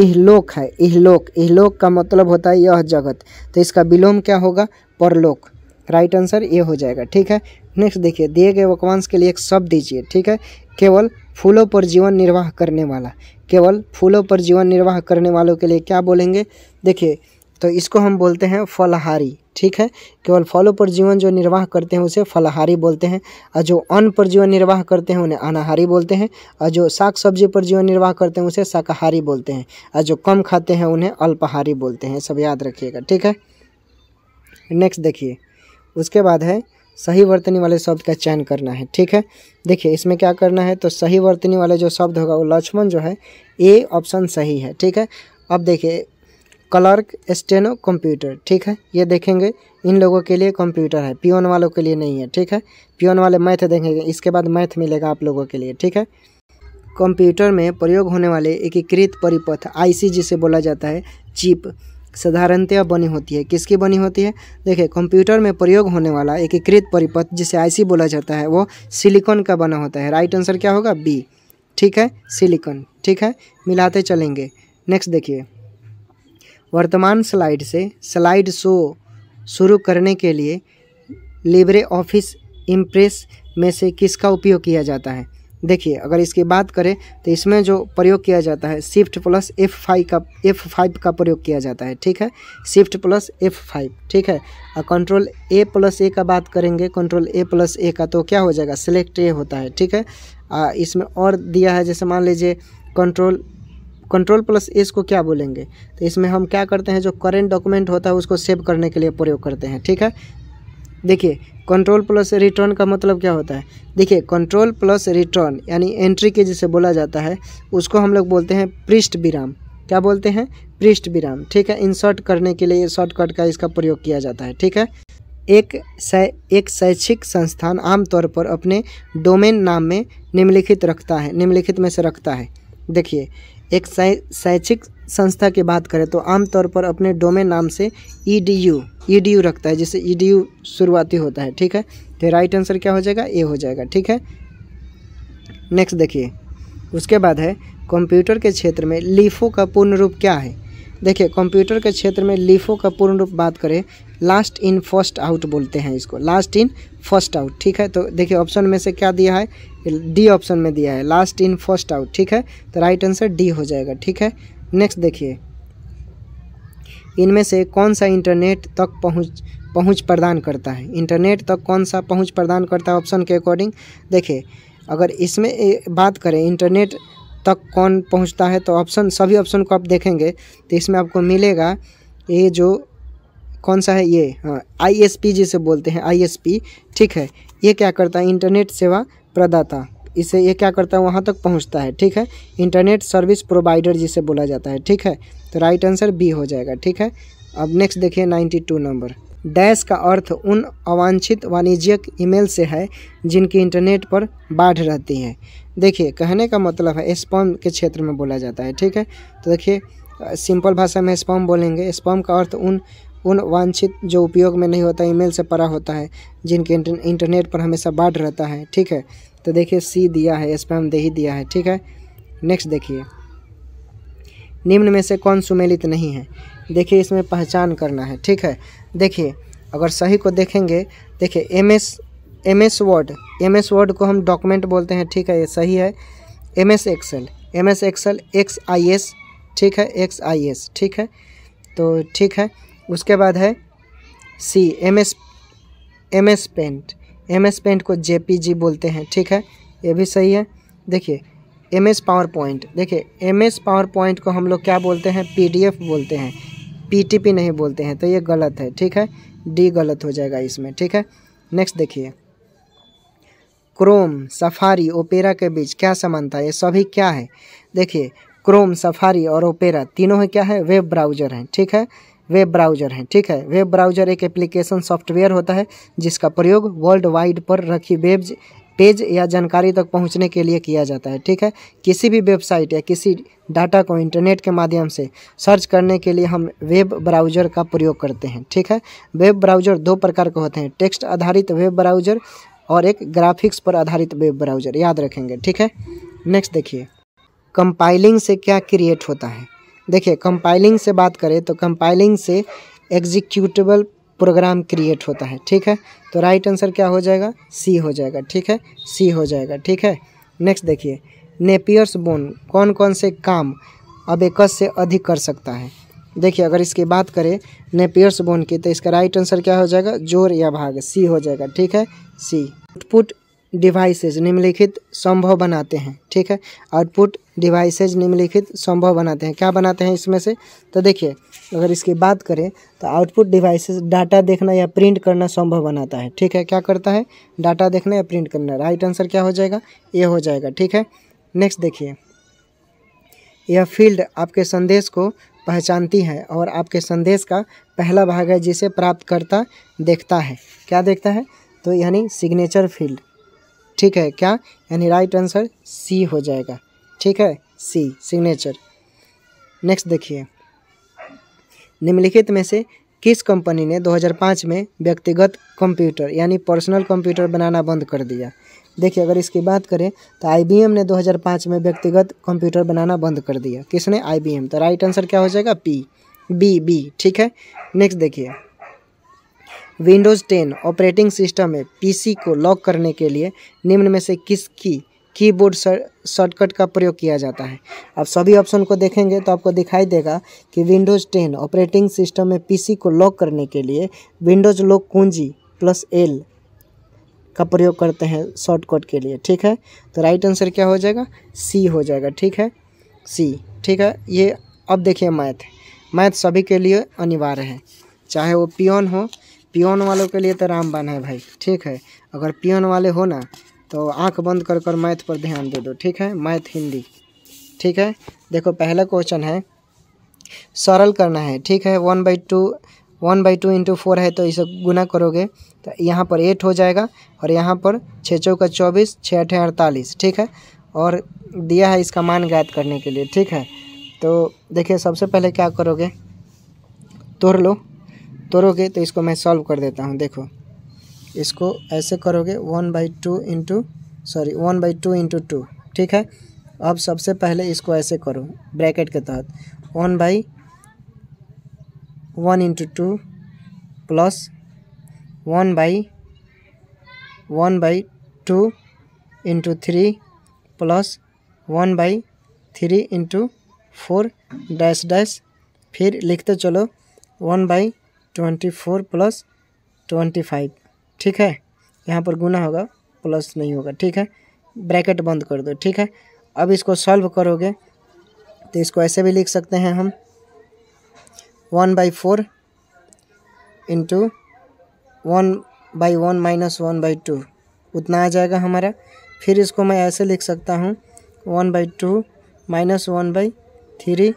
इहलोक है इहलोक इहलोक का मतलब होता है यह जगत तो इसका विलोम क्या होगा परलोक राइट आंसर ये हो जाएगा ठीक है नेक्स्ट देखिए दिए गए वकवांश के लिए एक शब्द दीजिए ठीक है केवल फूलों पर जीवन निर्वाह करने वाला केवल फूलों पर जीवन निर्वाह करने वालों के लिए क्या बोलेंगे देखिए तो इसको हम बोलते हैं फलहारी ठीक है केवल फलों पर जीवन जो निर्वाह करते हैं उसे फलाहारी बोलते हैं और जो अन्न पर जीवन निर्वाह करते हैं उन्हें अनाहारी बोलते हैं और जो साग सब्जी पर जीवन निर्वाह करते हैं उसे शाकाहारी बोलते हैं और जो कम खाते हैं उन्हें अल्पाहारी बोलते हैं सब याद रखिएगा ठीक है नेक्स्ट देखिए उसके बाद है सही वर्तनी वाले शब्द का चयन करना है ठीक है देखिए इसमें क्या करना है तो सही वर्तनी वाले जो शब्द होगा वो लक्ष्मण जो है ए ऑप्शन सही है ठीक है अब देखिए क्लर्क स्टेनो कंप्यूटर ठीक है ये देखेंगे इन लोगों के लिए कंप्यूटर है पियोन वालों के लिए नहीं है ठीक है पियोन वाले मैथ देखेंगे इसके बाद मैथ मिलेगा आप लोगों के लिए ठीक है कंप्यूटर में प्रयोग होने वाले एकीकृत परिपथ आईसी जिसे बोला जाता है चिप साधारणतः बनी होती है किसकी बनी होती है देखिए कंप्यूटर में प्रयोग होने वाला एकीकृत परिपथ जिसे आईसी बोला जाता है वो सिलिकॉन का बना होता है राइट आंसर क्या होगा बी ठीक है सिलिकॉन ठीक है मिलाते चलेंगे नेक्स्ट देखिए वर्तमान स्लाइड से स्लाइड शो शुरू करने के लिए लिब्रे ऑफिस इम्प्रेस में से किसका उपयोग किया जाता है देखिए अगर इसकी बात करें तो इसमें जो प्रयोग किया जाता है शिफ्ट प्लस एफ फाइव का एफ फाइव का प्रयोग किया जाता है ठीक है शिफ्ट प्लस एफ फाइव ठीक है और कंट्रोल ए प्लस ए का बात करेंगे कंट्रोल ए प्लस ए का तो क्या हो जाएगा सेलेक्ट ए होता है ठीक है आ, इसमें और दिया है जैसे मान लीजिए कंट्रोल कंट्रोल प्लस एस को क्या बोलेंगे तो इसमें हम क्या करते हैं जो करेंट डॉक्यूमेंट होता है उसको सेव करने के लिए प्रयोग करते हैं ठीक है देखिए कंट्रोल प्लस रिटर्न का मतलब क्या होता है देखिए कंट्रोल प्लस रिटर्न यानी एंट्री के जिसे बोला जाता है उसको हम लोग बोलते हैं पृष्ठ विराम क्या बोलते हैं पृष्ठ विराम ठीक है इंसर्ट करने के लिए शॉर्टकट का इसका प्रयोग किया जाता है ठीक है एक सै, एक शैक्षिक संस्थान आमतौर पर अपने डोमेन नाम में निम्नलिखित रखता है निम्नलिखित में से रखता है देखिए एक शैक्षिक संस्था की बात करें तो आमतौर पर अपने डोमेन नाम से E D U E D U रखता है जिससे ई डी यू शुरुआती होता है ठीक है तो राइट आंसर क्या हो जाएगा ए हो जाएगा ठीक है नेक्स्ट देखिए उसके बाद है कंप्यूटर के क्षेत्र में लीफो का पूर्ण रूप क्या है देखिए कंप्यूटर के क्षेत्र में लीफो का पूर्ण रूप बात करें लास्ट इन फर्स्ट आउट बोलते हैं इसको लास्ट इन फर्स्ट आउट ठीक है तो देखिए ऑप्शन में से क्या दिया है डी ऑप्शन में दिया है लास्ट इन फर्स्ट आउट ठीक है तो राइट आंसर डी हो जाएगा ठीक है नेक्स्ट देखिए इनमें से कौन सा इंटरनेट तक पहुंच पहुंच प्रदान करता है इंटरनेट तक कौन सा पहुंच प्रदान करता है ऑप्शन के अकॉर्डिंग देखिए अगर इसमें बात करें इंटरनेट तक कौन पहुंचता है तो ऑप्शन सभी ऑप्शन को आप देखेंगे तो इसमें आपको मिलेगा ये जो कौन सा है ये हाँ आई जिसे बोलते हैं आई ठीक है ये क्या करता है इंटरनेट सेवा प्रदाता इसे ये क्या करता है वहाँ तक पहुँचता है ठीक है इंटरनेट सर्विस प्रोवाइडर जिसे बोला जाता है ठीक है तो राइट आंसर बी हो जाएगा ठीक है अब नेक्स्ट देखिए टू नंबर डैश का अर्थ उन अवांछित वाणिज्यिक ईमेल से है जिनकी इंटरनेट पर बाढ़ रहती है देखिए कहने का मतलब है स्पम के क्षेत्र में बोला जाता है ठीक है तो देखिए सिंपल भाषा में स्पम बोलेंगे स्पम का अर्थ उन उन वांछित जो उपयोग में नहीं होता ईमेल से परा होता है जिनके इंटरनेट पर हमेशा बाढ़ रहता है ठीक है तो देखिए सी दिया है इस पर हम दे ही दिया है ठीक है नेक्स्ट देखिए निम्न में से कौन सुमेलित नहीं है देखिए इसमें पहचान करना है ठीक है देखिए अगर सही को देखेंगे देखिए MS S M S Word एम एस वर्ड को हम डॉक्यूमेंट बोलते हैं ठीक है ये सही है M S Excel M S Excel X I S ठीक है एक्स आई एस ठीक है तो ठीक है उसके बाद है C M S M S paint M S paint को जे पी जी बोलते हैं ठीक है ये भी सही है देखिए एम एस पावर पॉइंट देखिए एम एस पावर पॉइंट को हम लोग क्या बोलते हैं पी डी एफ बोलते हैं पी टी पी नहीं बोलते हैं तो ये गलत है ठीक है डी गलत हो जाएगा इसमें ठीक है नेक्स्ट देखिए क्रोम सफारी ओपेरा के बीच क्या समानता ये सभी क्या है देखिए क्रोम सफारी और ओपेरा तीनों ही क्या है वेब ब्राउजर हैं ठीक है वेब ब्राउज़र है ठीक है वेब ब्राउज़र एक एप्लीकेशन सॉफ्टवेयर होता है जिसका प्रयोग वर्ल्ड वाइड पर रखी वेब पेज या जानकारी तक पहुंचने के लिए किया जाता है ठीक है किसी भी वेबसाइट या किसी डाटा को इंटरनेट के माध्यम से सर्च करने के लिए हम वेब ब्राउज़र का प्रयोग करते हैं ठीक है वेब ब्राउज़र दो प्रकार के होते हैं टेक्स्ट आधारित वेब ब्राउज़र और एक ग्राफिक्स पर आधारित वेब ब्राउज़र याद रखेंगे ठीक है नेक्स्ट देखिए कंपाइलिंग से क्या क्रिएट होता है देखिए कंपाइलिंग से बात करें तो कंपाइलिंग से एग्जीक्यूटेबल प्रोग्राम क्रिएट होता है ठीक है तो राइट आंसर क्या हो जाएगा सी हो जाएगा ठीक है सी हो जाएगा ठीक है नेक्स्ट देखिए नेपियर्स बोन कौन कौन से काम अब एकस से अधिक कर सकता है देखिए अगर इसकी बात करें नेपियर्स बोन की तो इसका राइट आंसर क्या हो जाएगा जोर या भाग सी हो जाएगा ठीक है सी आउटपुट डिवाइसेज निम्नलिखित संभव बनाते हैं ठीक है आउटपुट डिवाइसेज निम्नलिखित संभव बनाते हैं क्या बनाते हैं इसमें से तो देखिए अगर इसकी बात करें तो आउटपुट डिवाइसेज डाटा देखना या प्रिंट करना संभव बनाता है ठीक है क्या करता है डाटा देखना या प्रिंट करना राइट आंसर क्या हो जाएगा ये हो जाएगा ठीक है नेक्स्ट देखिए यह फील्ड आपके संदेश को पहचानती है और आपके संदेश का पहला भाग है जिसे प्राप्तकर्ता देखता है क्या देखता है तो यानी सिग्नेचर फील्ड ठीक है क्या यानी राइट आंसर सी हो जाएगा ठीक है सी सिग्नेचर नेक्स्ट देखिए निम्नलिखित में से किस कंपनी ने 2005 में व्यक्तिगत कंप्यूटर यानी पर्सनल कंप्यूटर बनाना बंद कर दिया देखिए अगर इसकी बात करें तो आईबीएम ने 2005 में व्यक्तिगत कंप्यूटर बनाना बंद कर दिया किसने आईबीएम तो राइट आंसर क्या हो जाएगा पी बी बी ठीक है नेक्स्ट देखिए विंडोज़ 10 ऑपरेटिंग सिस्टम में पीसी को लॉक करने के लिए निम्न में से किस की कीबोर्ड शॉर्टकट का प्रयोग किया जाता है आप सभी ऑप्शन को देखेंगे तो आपको दिखाई देगा कि विंडोज़ 10 ऑपरेटिंग सिस्टम में पीसी को लॉक करने के लिए विंडोज़ लॉक कुंजी प्लस एल का प्रयोग करते हैं शॉर्टकट के लिए ठीक है तो राइट आंसर क्या हो जाएगा सी हो जाएगा ठीक है सी ठीक है ये अब देखिए मैथ मैथ सभी के लिए अनिवार्य है चाहे वो पियोन हो पियोन वालों के लिए तो रामबान है भाई ठीक है अगर पियोन वाले हो ना तो आंख बंद कर कर मैथ पर ध्यान दे दो ठीक है मैथ हिंदी ठीक है देखो पहला क्वेश्चन है सरल करना है ठीक है one by two one by two into four है तो इसे गुना करोगे तो यहाँ पर एट हो जाएगा और यहाँ पर छः चौका चौबीस छः अठे अड़तालीस ठीक है और दिया है इसका मान ज्ञात करने के लिए ठीक है तो देखिए सबसे पहले क्या करोगे तोड़ लो तोड़ोगे तो इसको मैं सॉल्व कर देता हूँ देखो इसको ऐसे करोगे one by two into sorry one by two into two ठीक है अब सबसे पहले इसको ऐसे करो ब्रैकेट के तहत one by one into two plus one by one by two into three plus one by three into four dash dash फिर लिखते चलो one by twenty four plus twenty five ठीक है यहाँ पर गुना होगा प्लस नहीं होगा ठीक है ब्रैकेट बंद कर दो ठीक है अब इसको सॉल्व करोगे तो इसको ऐसे भी लिख सकते हैं हम one by four into one by one minus one by two उतना आ जाएगा हमारा फिर इसको मैं ऐसे लिख सकता हूँ one by two minus one by three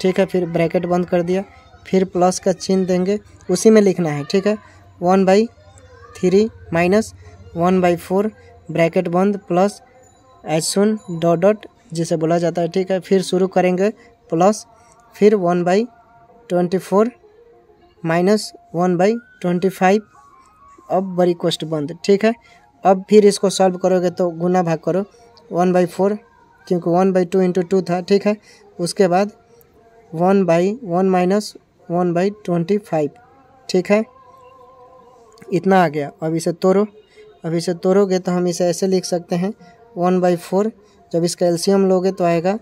ठीक है फिर ब्रैकेट बंद कर दिया फिर प्लस का चिन्ह देंगे उसी में लिखना है ठीक है one by three minus one by four bracket बंद प्लस एच सुन डॉट डॉट जिसे बोला जाता है ठीक है फिर शुरू करेंगे प्लस फिर one by twenty four minus one by twenty five अब बड़ी कोस्ट बंद ठीक है अब फिर इसको सॉल्व करोगे तो गुना भाग करो वन बाई फोर क्योंकि one by two into two था ठीक है उसके बाद one by one minus one by twenty five ठीक है इतना आ गया अब इसे तोड़ो अब इसे तोड़ोगे तो हम इसे ऐसे लिख सकते हैं वन बाई फोर जब इसका एल्शियम लोगे तो आएगा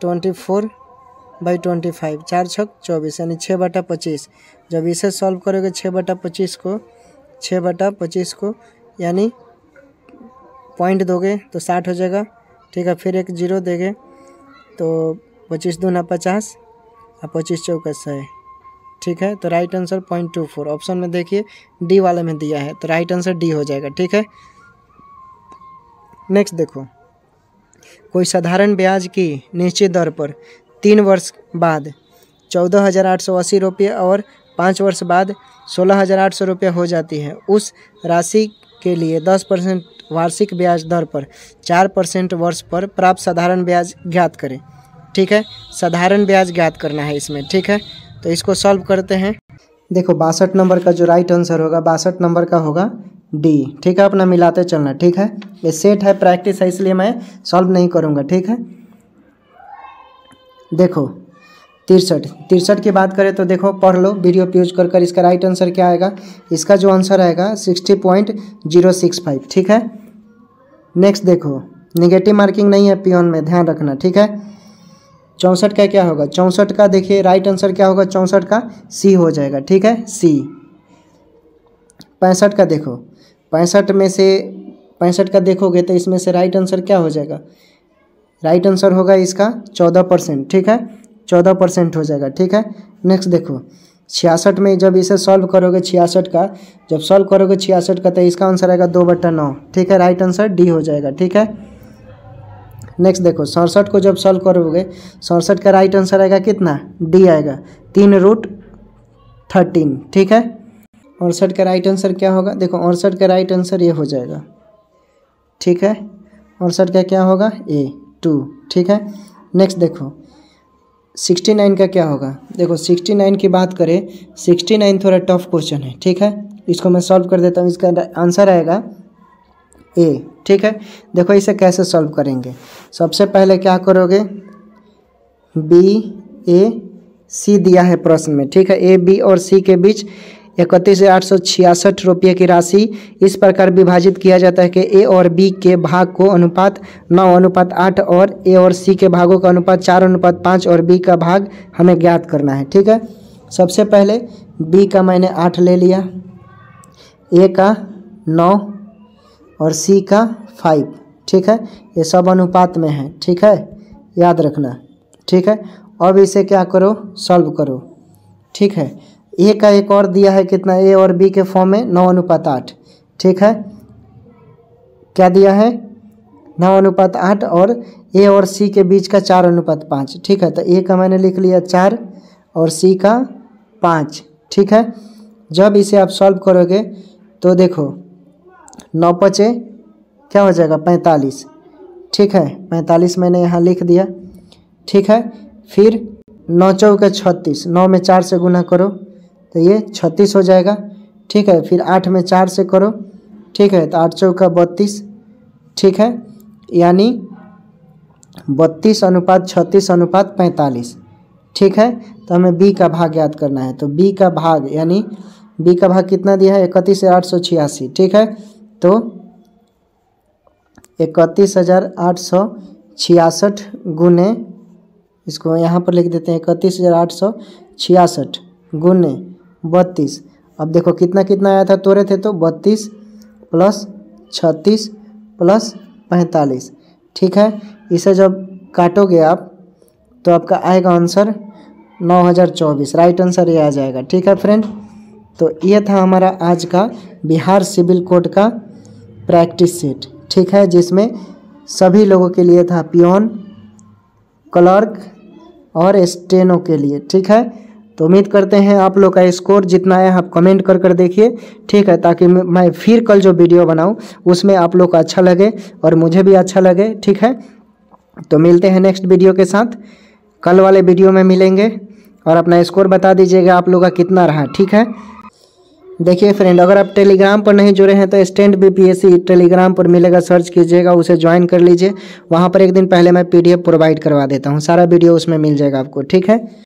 twenty four by twenty five चार छक चौबीस यानी छः बटा पच्चीस जब इसे सॉल्व करोगे छः बटा पच्चीस को छः बटा पच्चीस को यानी पॉइंट दोगे तो साठ हो जाएगा ठीक है फिर एक जीरो देंगे तो पच्चीस दूना पचास और पच्चीस चौका सौ ठीक है तो right answer point two four option में देखिए डी वाले में दिया है तो राइट आंसर डी हो जाएगा ठीक है नेक्स्ट देखो कोई साधारण ब्याज की निश्चित दर पर तीन वर्ष बाद चौदह हज़ार आठ सौ अस्सी रुपये और पाँच वर्ष बाद सोलह हज़ार आठ सौ रुपये हो जाती है उस राशि के लिए दस परसेंट वार्षिक ब्याज दर पर चार परसेंट वर्ष पर प्राप्त साधारण ब्याज ज्ञात करें ठीक है साधारण ब्याज ज्ञात करना है इसमें ठीक है तो इसको सॉल्व करते हैं देखो बासठ नंबर का जो राइट आंसर होगा बासठ नंबर का होगा डी ठीक है अपना मिलाते चलना ठीक है ये सेट है प्रैक्टिस है इसलिए मैं सॉल्व नहीं करूँगा ठीक है देखो तिरसठ तिरसठ की बात करें तो देखो पढ़ लो वीडियो पे यूज कर कर इसका राइट आंसर क्या आएगा इसका जो आंसर आएगा sixty point zero six five ठीक है नेक्स्ट देखो निगेटिव मार्किंग नहीं है पियोन में ध्यान रखना ठीक है चौंसठ का क्या होगा चौंसठ का देखिए राइट आंसर क्या होगा चौंसठ का सी हो जाएगा ठीक है सी पैंसठ का देखो पैंसठ में से पैंसठ का देखोगे तो इसमें से राइट आंसर क्या हो जाएगा राइट आंसर होगा इसका चौदह परसेंट ठीक है चौदह परसेंट हो जाएगा ठीक है नेक्स्ट देखो छियासठ में जब इसे सॉल्व करोगे छियासठ का जब सॉल्व करोगे छियासठ का तो इसका आंसर आएगा दो बट्टा नौ ठीक है राइट आंसर डी हो जाएगा ठीक है नेक्स्ट देखो सड़सठ को जब सॉल्व करोगे सड़सठ का राइट आंसर आएगा कितना डी आएगा तीन रूट थर्टीन ठीक है अड़सठ का राइट आंसर क्या होगा देखो अड़सठ का राइट आंसर ये हो जाएगा ठीक है अड़सठ का क्या होगा ए टू ठीक है नेक्स्ट देखो सिक्सटी नाइन का क्या होगा देखो सिक्सटी नाइन की बात करें सिक्सटी नाइन थोड़ा टफ क्वेश्चन है ठीक है इसको मैं सॉल्व कर देता हूँ इसका आंसर आएगा ए ठीक है देखो इसे कैसे सॉल्व करेंगे सबसे पहले क्या करोगे बी ए सी दिया है प्रश्न में ठीक है ए बी और सी के बीच इकतीस हजार आठ सौ छियासठ रुपये की राशि इस प्रकार विभाजित किया जाता है कि ए और बी के भाग को अनुपात नौ अनुपात आठ और ए और सी के भागों का अनुपात चार अनुपात पाँच और बी का भाग हमें ज्ञात करना है ठीक है सबसे पहले बी का मैंने आठ ले लिया ए का नौ और सी का फाइव ठीक है ये सब अनुपात में है ठीक है याद रखना ठीक है अब इसे क्या करो सॉल्व करो ठीक है ए का एक और दिया है कितना ए और बी के फॉर्म में नौ अनुपात आठ ठीक है क्या दिया है नौ अनुपात आठ और ए और सी के बीच का चार अनुपात पाँच ठीक है तो ए का मैंने लिख लिया चार और सी का पाँच ठीक है जब इसे आप सॉल्व करोगे तो देखो नौ पचे क्या हो जाएगा पैंतालीस ठीक है पैंतालीस मैंने यहाँ लिख दिया ठीक है फिर नौ चौके छत्तीस नौ में चार से गुना करो तो ये छत्तीस हो जाएगा ठीक है फिर आठ में चार से करो ठीक है तो आठ चौका बत्तीस ठीक है यानी बत्तीस अनुपात छत्तीस अनुपात पैंतालीस ठीक है तो हमें बी का भाग याद करना है तो बी का भाग यानी बी का भाग कितना दिया है इकतीस से आठ सौ छियासी ठीक है तो इकतीस हज़ार आठ सौ छियासठ गुने इसको यहाँ पर लिख देते हैं इकतीस हज़ार आठ सौ छियासठ गुने बत्तीस अब देखो कितना कितना आया था तोरे थे तो बत्तीस प्लस छत्तीस प्लस पैंतालीस ठीक है इसे जब काटोगे आप तो आपका आएगा आंसर नौ हज़ार चौबीस राइट आंसर ये आ जाएगा ठीक है फ्रेंड तो ये था हमारा आज का बिहार सिविल कोड का प्रैक्टिस सीट ठीक है जिसमें सभी लोगों के लिए था पियोन क्लर्क और स्टेनो के लिए ठीक है तो उम्मीद करते हैं आप लोग का स्कोर जितना आया आप कमेंट कर कर देखिए ठीक है ताकि मैं फिर कल जो वीडियो बनाऊं उसमें आप लोग को अच्छा लगे और मुझे भी अच्छा लगे ठीक है तो मिलते हैं नेक्स्ट वीडियो के साथ कल वाले वीडियो में मिलेंगे और अपना स्कोर बता दीजिएगा आप लोग का कितना रहा ठीक है देखिए फ्रेंड अगर आप टेलीग्राम पर नहीं जुड़े हैं तो स्टैंड बीपीएससी टेलीग्राम पर मिलेगा सर्च कीजिएगा उसे ज्वाइन कर लीजिए वहाँ पर एक दिन पहले मैं पीडीएफ प्रोवाइड करवा देता हूँ सारा वीडियो उसमें मिल जाएगा आपको ठीक है